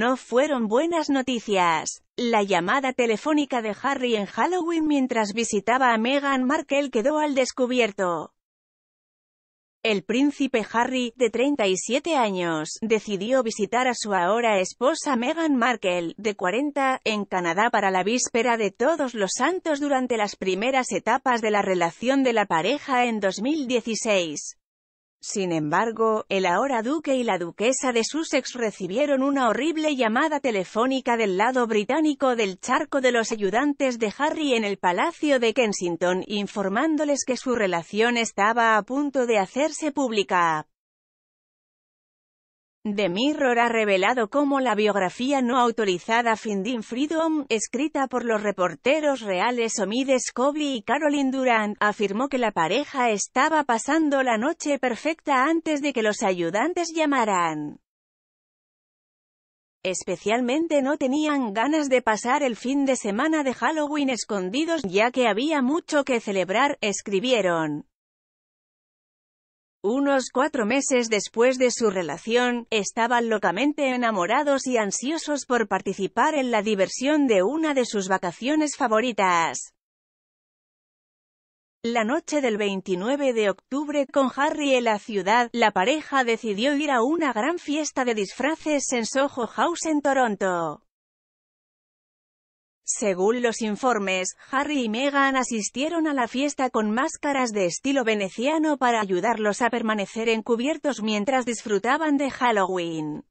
No fueron buenas noticias. La llamada telefónica de Harry en Halloween mientras visitaba a Meghan Markle quedó al descubierto. El príncipe Harry, de 37 años, decidió visitar a su ahora esposa Meghan Markle, de 40, en Canadá para la víspera de Todos los Santos durante las primeras etapas de la relación de la pareja en 2016. Sin embargo, el ahora duque y la duquesa de Sussex recibieron una horrible llamada telefónica del lado británico del charco de los ayudantes de Harry en el Palacio de Kensington, informándoles que su relación estaba a punto de hacerse pública. The Mirror ha revelado cómo la biografía no autorizada Finding Freedom, escrita por los reporteros reales Omid Scobie y Caroline Durant, afirmó que la pareja estaba pasando la noche perfecta antes de que los ayudantes llamaran. Especialmente no tenían ganas de pasar el fin de semana de Halloween escondidos ya que había mucho que celebrar, escribieron. Unos cuatro meses después de su relación, estaban locamente enamorados y ansiosos por participar en la diversión de una de sus vacaciones favoritas. La noche del 29 de octubre con Harry en la ciudad, la pareja decidió ir a una gran fiesta de disfraces en Soho House en Toronto. Según los informes, Harry y Meghan asistieron a la fiesta con máscaras de estilo veneciano para ayudarlos a permanecer encubiertos mientras disfrutaban de Halloween.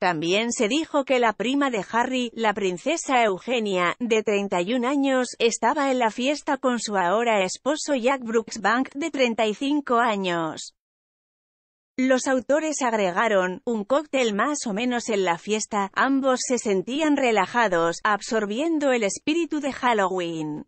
También se dijo que la prima de Harry, la princesa Eugenia, de 31 años, estaba en la fiesta con su ahora esposo Jack Brooksbank, de 35 años. Los autores agregaron, un cóctel más o menos en la fiesta, ambos se sentían relajados, absorbiendo el espíritu de Halloween.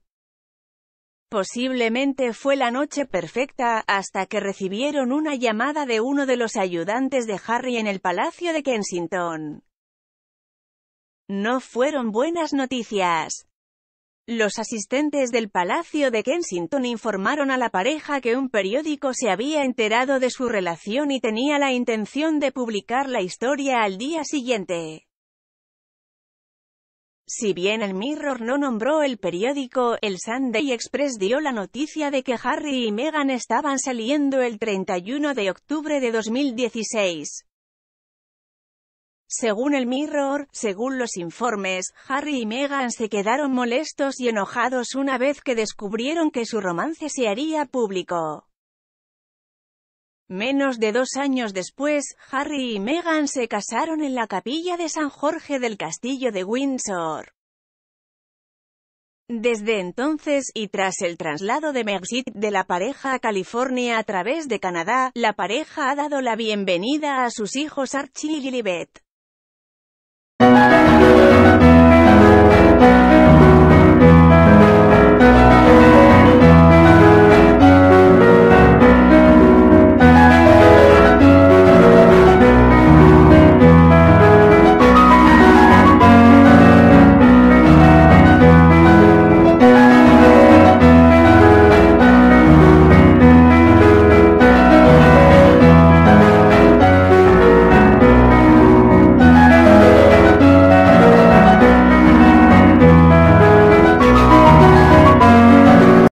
Posiblemente fue la noche perfecta, hasta que recibieron una llamada de uno de los ayudantes de Harry en el Palacio de Kensington. No fueron buenas noticias. Los asistentes del Palacio de Kensington informaron a la pareja que un periódico se había enterado de su relación y tenía la intención de publicar la historia al día siguiente. Si bien el Mirror no nombró el periódico, el Sunday Express dio la noticia de que Harry y Meghan estaban saliendo el 31 de octubre de 2016. Según el Mirror, según los informes, Harry y Meghan se quedaron molestos y enojados una vez que descubrieron que su romance se haría público. Menos de dos años después, Harry y Meghan se casaron en la capilla de San Jorge del Castillo de Windsor. Desde entonces, y tras el traslado de Megxit de la pareja a California a través de Canadá, la pareja ha dado la bienvenida a sus hijos Archie y Lilibet. Thank you.